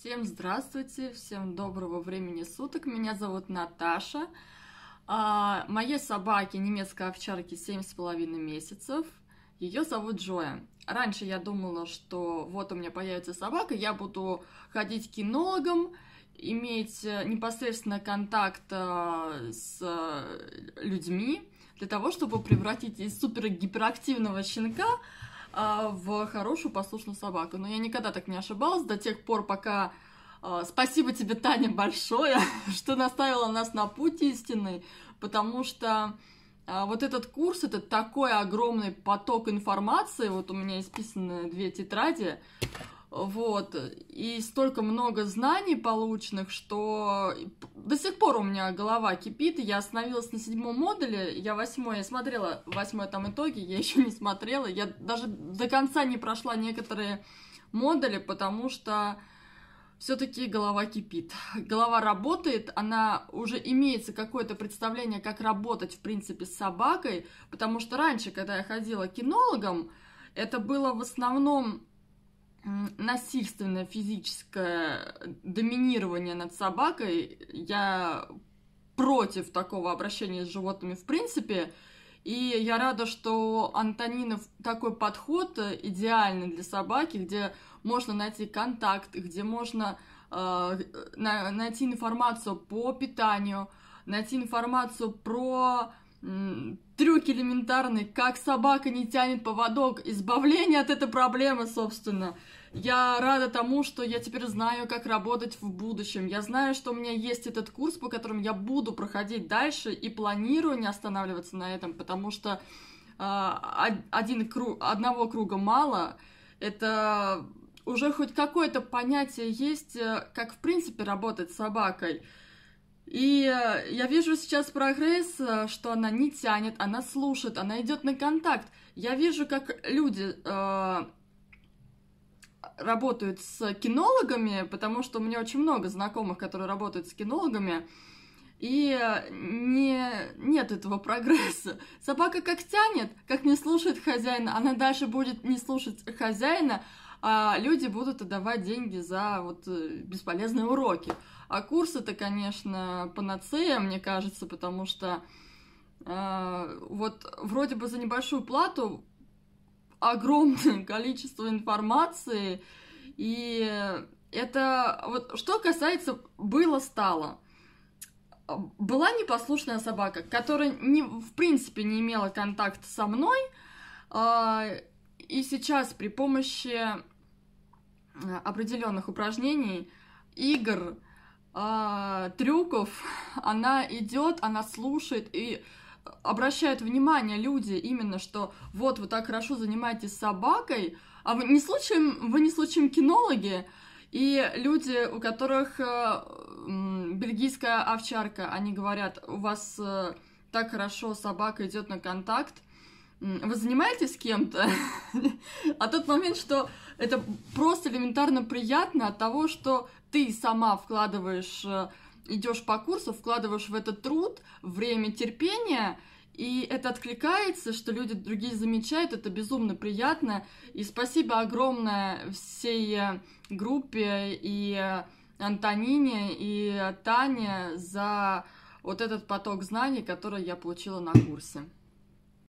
Всем здравствуйте, всем доброго времени суток. Меня зовут Наташа. А, моей собаке немецкой овчарки половиной месяцев. Ее зовут Джоя. Раньше я думала, что вот у меня появится собака, я буду ходить к кинологам, иметь э, непосредственно контакт э, с э, людьми для того, чтобы превратить из супер гиперактивного щенка а, в хорошую послушную собаку. Но я никогда так не ошибалась до тех пор, пока... А, Спасибо тебе, Таня, большое, что наставила нас на путь истинный, потому что а, вот этот курс, это такой огромный поток информации, вот у меня исписаны две тетради, вот. И столько много знаний полученных, что до сих пор у меня голова кипит. Я остановилась на седьмом модуле, я восьмой, я смотрела восьмой там итоги, я еще не смотрела. Я даже до конца не прошла некоторые модули, потому что все-таки голова кипит. Голова работает, она уже имеется какое-то представление, как работать, в принципе, с собакой, потому что раньше, когда я ходила кинологом, это было в основном насильственное физическое доминирование над собакой. Я против такого обращения с животными в принципе. И я рада, что Антонинов такой подход э, идеальный для собаки, где можно найти контакт, где можно э, на, найти информацию по питанию, найти информацию про трюк элементарный, как собака не тянет поводок, избавление от этой проблемы, собственно. Я рада тому, что я теперь знаю, как работать в будущем. Я знаю, что у меня есть этот курс, по которому я буду проходить дальше и планирую не останавливаться на этом, потому что э, один круг, одного круга мало. Это уже хоть какое-то понятие есть, э, как в принципе работать с собакой. И э, я вижу сейчас прогресс, э, что она не тянет, она слушает, она идет на контакт. Я вижу, как люди э, работают с кинологами, потому что у меня очень много знакомых, которые работают с кинологами, и э, не, нет этого прогресса. Собака как тянет, как не слушает хозяина, она дальше будет не слушать хозяина, а люди будут отдавать деньги за вот э, бесполезные уроки. А курс это, конечно, панацея, мне кажется, потому что э, вот вроде бы за небольшую плату огромное количество информации, и это вот что касается было-стало. Была непослушная собака, которая не, в принципе не имела контакта со мной, а, и сейчас при помощи э, определенных упражнений, игр, э, трюков, она идет, она слушает и обращает внимание люди именно, что вот вы так хорошо занимаетесь собакой, а вы не случаем, вы не случаем кинологи, и люди, у которых э, бельгийская овчарка, они говорят, у вас так хорошо собака идет на контакт, вы занимаетесь с кем-то, а тот момент, что это просто элементарно приятно от того, что ты сама вкладываешь, э, идешь по курсу, вкладываешь в этот труд время терпение, и это откликается, что люди другие замечают, это безумно приятно. И спасибо огромное всей э, группе и э, Антонине и Тане за вот этот поток знаний, который я получила на курсе.